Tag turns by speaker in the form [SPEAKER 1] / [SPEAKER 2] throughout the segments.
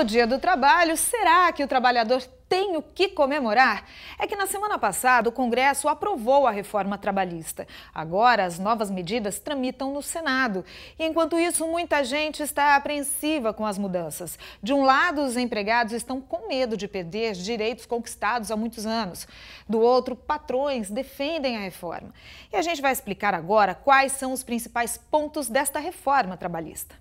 [SPEAKER 1] no Dia do Trabalho, será que o trabalhador tem o que comemorar? É que na semana passada o Congresso aprovou a reforma trabalhista. Agora as novas medidas tramitam no Senado. E enquanto isso, muita gente está apreensiva com as mudanças. De um lado, os empregados estão com medo de perder direitos conquistados há muitos anos. Do outro, patrões defendem a reforma. E a gente vai explicar agora quais são os principais pontos desta reforma trabalhista.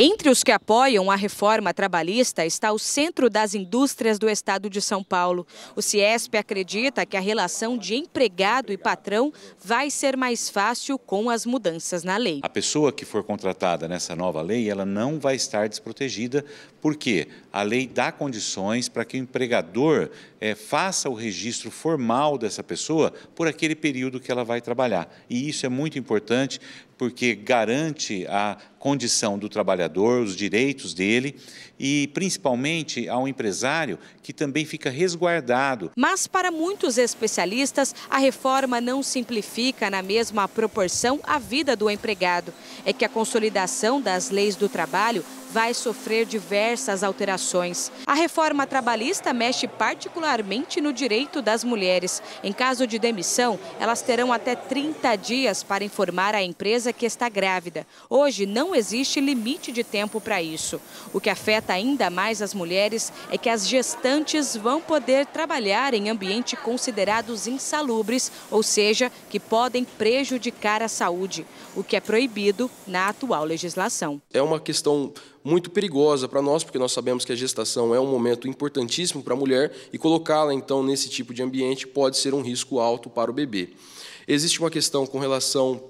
[SPEAKER 1] Entre os que apoiam a reforma trabalhista está o Centro das Indústrias do Estado de São Paulo. O Ciesp acredita que a relação de empregado e patrão vai ser mais fácil com as mudanças na lei.
[SPEAKER 2] A pessoa que for contratada nessa nova lei, ela não vai estar desprotegida porque a lei dá condições para que o empregador é, faça o registro formal dessa pessoa por aquele período que ela vai trabalhar. E isso é muito importante porque garante a condição do trabalhador, os direitos dele e principalmente ao empresário que também fica resguardado.
[SPEAKER 1] Mas para muitos especialistas, a reforma não simplifica na mesma proporção a vida do empregado. É que a consolidação das leis do trabalho vai sofrer diversos diversas alterações. A reforma trabalhista mexe particularmente no direito das mulheres. Em caso de demissão, elas terão até 30 dias para informar a empresa que está grávida. Hoje não existe limite de tempo para isso. O que afeta ainda mais as mulheres é que as gestantes vão poder trabalhar em ambiente considerados insalubres, ou seja, que podem prejudicar a saúde, o que é proibido na atual legislação.
[SPEAKER 2] É uma questão muito perigosa para nós, porque nós sabemos que a gestação é um momento importantíssimo para a mulher e colocá-la então nesse tipo de ambiente pode ser um risco alto para o bebê. Existe uma questão com relação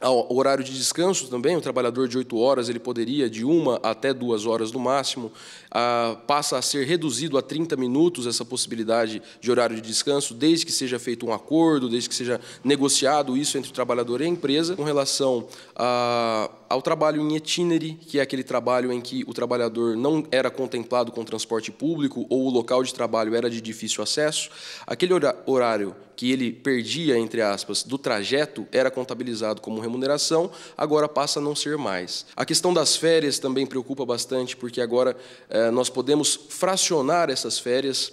[SPEAKER 2] ao ah, horário de descanso também, o trabalhador de oito horas, ele poderia, de uma até duas horas no máximo, ah, passa a ser reduzido a 30 minutos essa possibilidade de horário de descanso, desde que seja feito um acordo, desde que seja negociado isso entre o trabalhador e a empresa, com relação a, ah, ao trabalho em itinere, que é aquele trabalho em que o trabalhador não era contemplado com transporte público ou o local de trabalho era de difícil acesso, aquele horário que ele perdia, entre aspas, do trajeto era contabilizado como remuneração, agora passa a não ser mais. A questão das férias também preocupa bastante, porque agora eh, nós podemos fracionar essas férias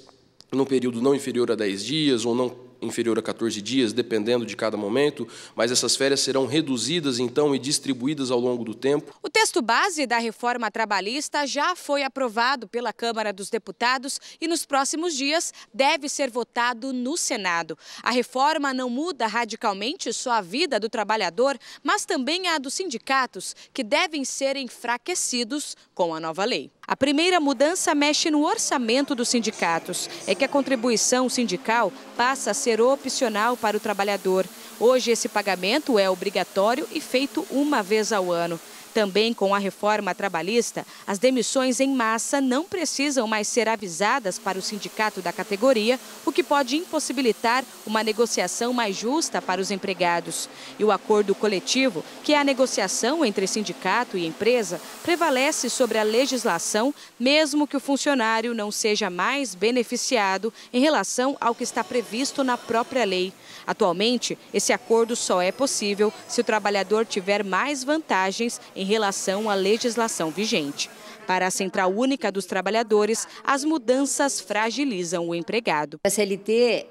[SPEAKER 2] num período não inferior a 10 dias ou não inferior a 14 dias, dependendo de cada momento, mas essas férias serão reduzidas então e distribuídas ao longo do tempo.
[SPEAKER 1] O texto base da reforma trabalhista já foi aprovado pela Câmara dos Deputados e nos próximos dias deve ser votado no Senado. A reforma não muda radicalmente só a vida do trabalhador, mas também a dos sindicatos, que devem ser enfraquecidos com a nova lei. A primeira mudança mexe no orçamento dos sindicatos. É que a contribuição sindical passa a ser opcional para o trabalhador. Hoje, esse pagamento é obrigatório e feito uma vez ao ano. Também com a reforma trabalhista, as demissões em massa não precisam mais ser avisadas para o sindicato da categoria, o que pode impossibilitar uma negociação mais justa para os empregados. E o acordo coletivo, que é a negociação entre sindicato e empresa, prevalece sobre a legislação, mesmo que o funcionário não seja mais beneficiado em relação ao que está previsto na própria lei. Atualmente, esse acordo só é possível se o trabalhador tiver mais vantagens em relação à legislação vigente. Para a Central Única dos Trabalhadores, as mudanças fragilizam o empregado. A CLT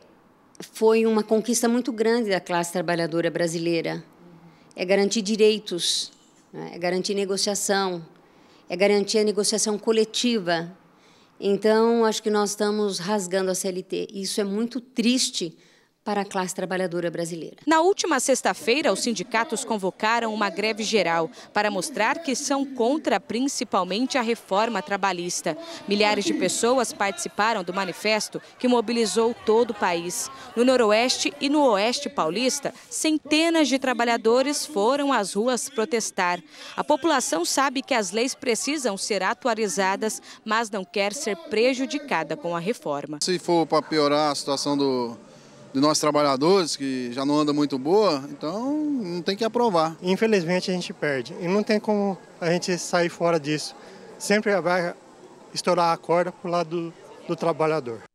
[SPEAKER 1] foi uma conquista muito grande da classe trabalhadora brasileira. É garantir direitos, né? é garantir negociação, é garantir a negociação coletiva. Então, acho que nós estamos rasgando a CLT. Isso é muito triste para a classe trabalhadora brasileira. Na última sexta-feira, os sindicatos convocaram uma greve geral para mostrar que são contra principalmente a reforma trabalhista. Milhares de pessoas participaram do manifesto que mobilizou todo o país. No Noroeste e no Oeste paulista, centenas de trabalhadores foram às ruas protestar. A população sabe que as leis precisam ser atualizadas, mas não quer ser prejudicada com a reforma.
[SPEAKER 2] Se for para piorar a situação do de nós trabalhadores, que já não anda muito boa,
[SPEAKER 1] então não tem
[SPEAKER 2] que aprovar. Infelizmente a
[SPEAKER 1] gente perde e não tem como a gente sair fora disso. Sempre vai estourar a corda para o lado do, do trabalhador.